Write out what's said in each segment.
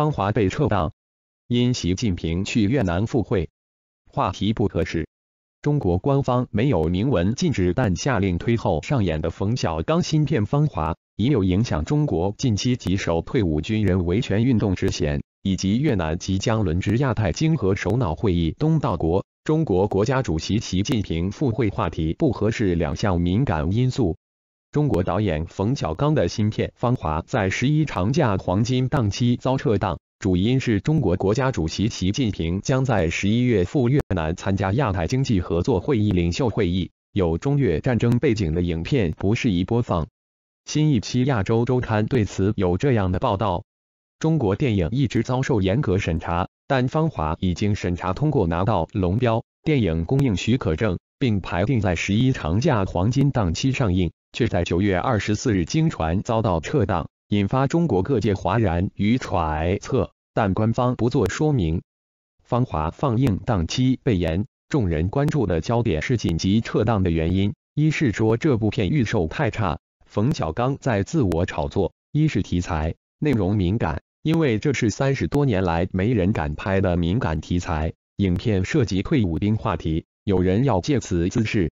芳华被撤档，因习近平去越南赴会，话题不合适。中国官方没有明文禁止，但下令推后上演的冯小刚新片《芳华》已有影响中国近期棘手退伍军人维权运动之嫌，以及越南即将轮值亚太经合首脑会议东道国，中国国家主席习近平赴会话题不合适两项敏感因素。中国导演冯小刚的新片《芳华》在十一长假黄金档期遭撤档，主因是中国国家主席习近平将在十一月赴越南参加亚太经济合作会议领袖会议。有中越战争背景的影片不适宜播放。新一期《亚洲周刊》对此有这样的报道：中国电影一直遭受严格审查，但《芳华》已经审查通过，拿到龙标电影供应许可证，并排定在十一长假黄金档期上映。却在九月二十四日经传遭到撤档，引发中国各界哗然与揣测，但官方不作说明。《芳华》放映档期被延，众人关注的焦点是紧急撤档的原因：一是说这部片预售太差，冯小刚在自我炒作；一是题材内容敏感，因为这是三十多年来没人敢拍的敏感题材，影片涉及退伍兵话题，有人要借此滋事。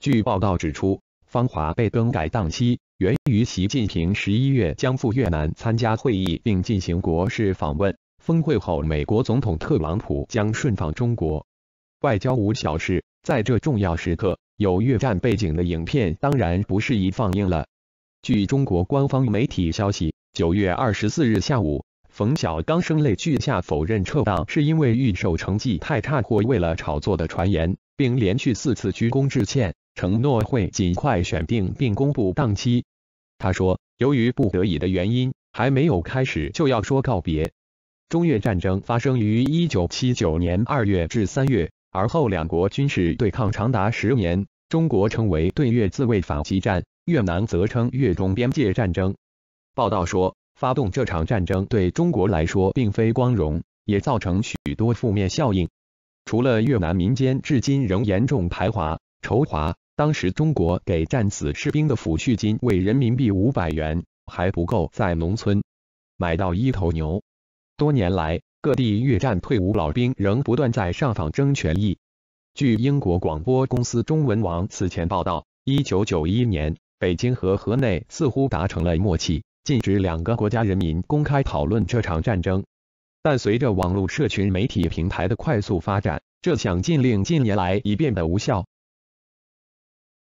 据报道指出。《芳华》被更改档期，源于习近平十一月将赴越南参加会议并进行国事访问。峰会后，美国总统特朗普将顺访中国。外交无小事，在这重要时刻，有越战背景的影片当然不适宜放映了。据中国官方媒体消息，九月二十四日下午，冯小刚声泪俱下否认撤档是因为预售成绩太差或为了炒作的传言，并连续四次鞠躬致歉。承诺会尽快选定并公布档期。他说：“由于不得已的原因，还没有开始就要说告别。”中越战争发生于一九七九年二月至三月，而后两国军事对抗长达十年。中国称为对越自卫反击战，越南则称越中边界战争。报道说，发动这场战争对中国来说并非光荣，也造成许多负面效应。除了越南民间至今仍严重排华、仇华。当时，中国给战死士兵的抚恤金为人民币五百元，还不够在农村买到一头牛。多年来，各地越战退伍老兵仍不断在上访争权益。据英国广播公司中文网此前报道，1991年，北京和河内似乎达成了默契，禁止两个国家人民公开讨论这场战争。但随着网络社群媒体平台的快速发展，这项禁令近年来已变得无效。